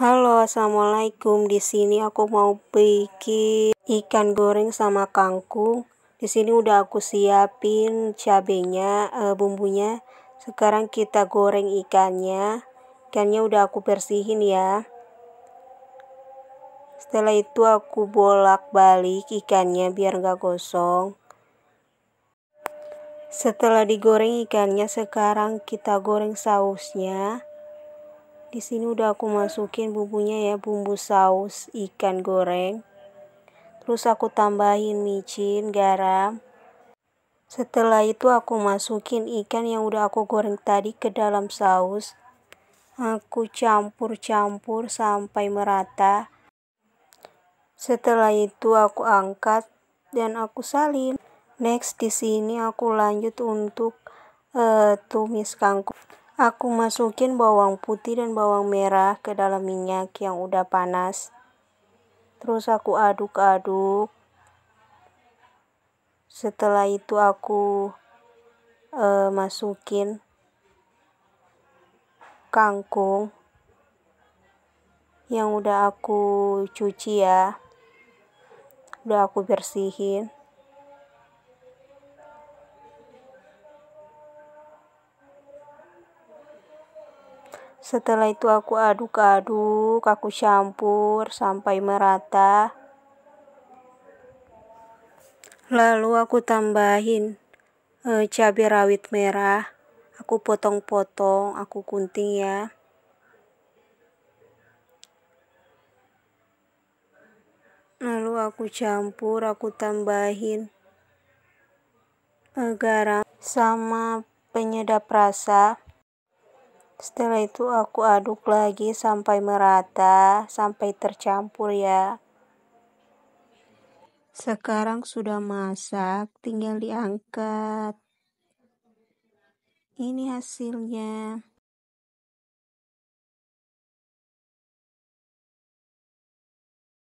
Halo, assalamualaikum. Di sini aku mau bikin ikan goreng sama kangkung. Di sini udah aku siapin cabenya, e, bumbunya. Sekarang kita goreng ikannya. Ikannya udah aku bersihin ya. Setelah itu aku bolak-balik ikannya biar nggak gosong. Setelah digoreng ikannya, sekarang kita goreng sausnya. Di sini udah aku masukin bumbunya ya, bumbu saus ikan goreng. Terus aku tambahin micin, garam. Setelah itu aku masukin ikan yang udah aku goreng tadi ke dalam saus. Aku campur-campur sampai merata. Setelah itu aku angkat dan aku salin. Next di sini aku lanjut untuk uh, tumis kangkung. Aku masukin bawang putih dan bawang merah ke dalam minyak yang udah panas. Terus aku aduk-aduk. Setelah itu aku uh, masukin kangkung yang udah aku cuci ya. Udah aku bersihin. Setelah itu aku aduk-aduk, aku campur sampai merata. Lalu aku tambahin e, cabai rawit merah. Aku potong-potong, aku gunting ya. Lalu aku campur, aku tambahin e, garam sama penyedap rasa. Setelah itu aku aduk lagi sampai merata, sampai tercampur ya. Sekarang sudah masak, tinggal diangkat. Ini hasilnya.